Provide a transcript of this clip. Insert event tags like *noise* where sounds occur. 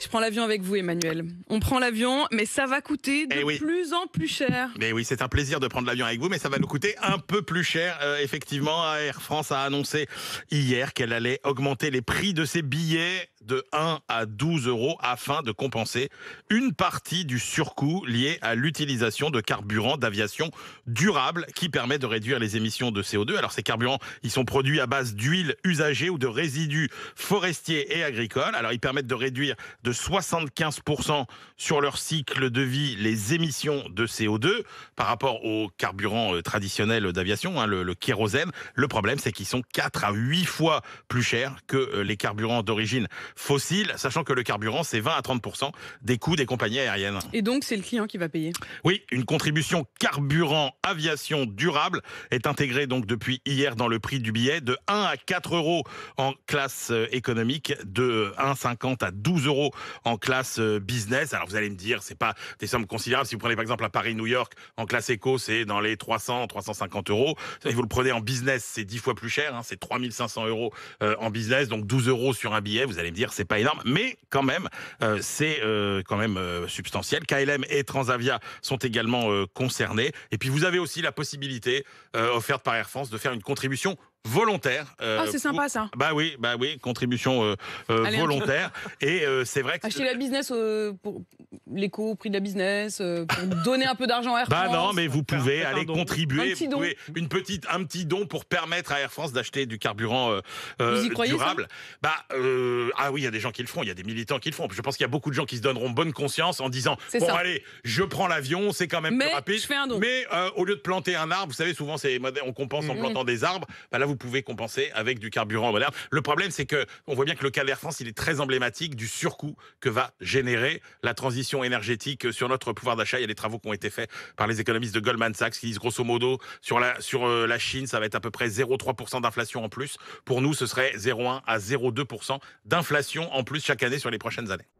Je prends l'avion avec vous, Emmanuel. On prend l'avion, mais ça va coûter de eh plus en plus cher. Mais oui, c'est un plaisir de prendre l'avion avec vous, mais ça va nous coûter un peu plus cher. Euh, effectivement, Air France a annoncé hier qu'elle allait augmenter les prix de ses billets de 1 à 12 euros afin de compenser une partie du surcoût lié à l'utilisation de carburants d'aviation durable qui permet de réduire les émissions de CO2. Alors ces carburants, ils sont produits à base d'huile usagée ou de résidus forestiers et agricoles. Alors ils permettent de réduire de 75% sur leur cycle de vie les émissions de CO2 par rapport aux carburants euh, traditionnels d'aviation, hein, le, kérosène. Le problème, c'est qu'ils sont 4 à 8 fois plus chers que euh, les carburants d'origine fossile, sachant que le carburant, c'est 20 à 30% des coûts des compagnies aériennes. Et donc, c'est le client qui va payer Oui, une contribution carburant aviation durable est intégrée donc depuis hier dans le prix du billet de 1 à 4 euros en classe euh, économique, de 1,50 à 12 euros en classe euh, business. Alors vous allez me dire, c'est pas des sommes considérables. Si vous prenez par exemple à Paris-New York en classe éco, c'est dans les 300, 350 euros. Si vous le prenez en business, c'est 10 fois plus cher, hein. c'est 3500 euros euh, en business, donc 12 euros sur un billet. Vous allez me dire, c'est pas énorme, mais quand même, euh, c'est quand même substantiel. KLM et Transavia sont également concernés. Et puis vous avez aussi la possibilité offerte par Air France de faire une contribution volontaire. Euh, ah c'est sympa ça. Bah oui, bah oui, contribution euh, euh, volontaire. Et c'est vrai que acheter la business pour l'éco, prix de la business, pour *laughs* donner un peu d'argent à Air France. Bah non, mais vous pouvez aller contribuer, un petit don. une petite, un petit don pour permettre à Air France d'acheter du carburant vous y croyez, durable. Bah, ah oui, il y a des gens qui le font, il y a des militants qui le font. Je pense qu'il y a beaucoup de gens qui se donneront bonne conscience en disant bon allez, je prends l'avion, c'est quand même rapide. Mais au lieu de planter un arbre, vous savez souvent c'est on compense en mm, mm. plantant des arbres. Bah, vous pouvez compenser avec du carburant moderne. Le problème, c'est que on voit bien que le cas d'Air France, il est très emblématique du surcoût que va générer la transition énergétique sur notre pouvoir d'achat. Il y a des travaux qui ont été faits par les économistes de Goldman Sachs qui disent grosso modo sur la sur euh, la Chine, ça va être à peu près 0,3% d'inflation en plus. Pour nous, ce serait 0,1 à 0,2% d'inflation en plus chaque année sur les prochaines années.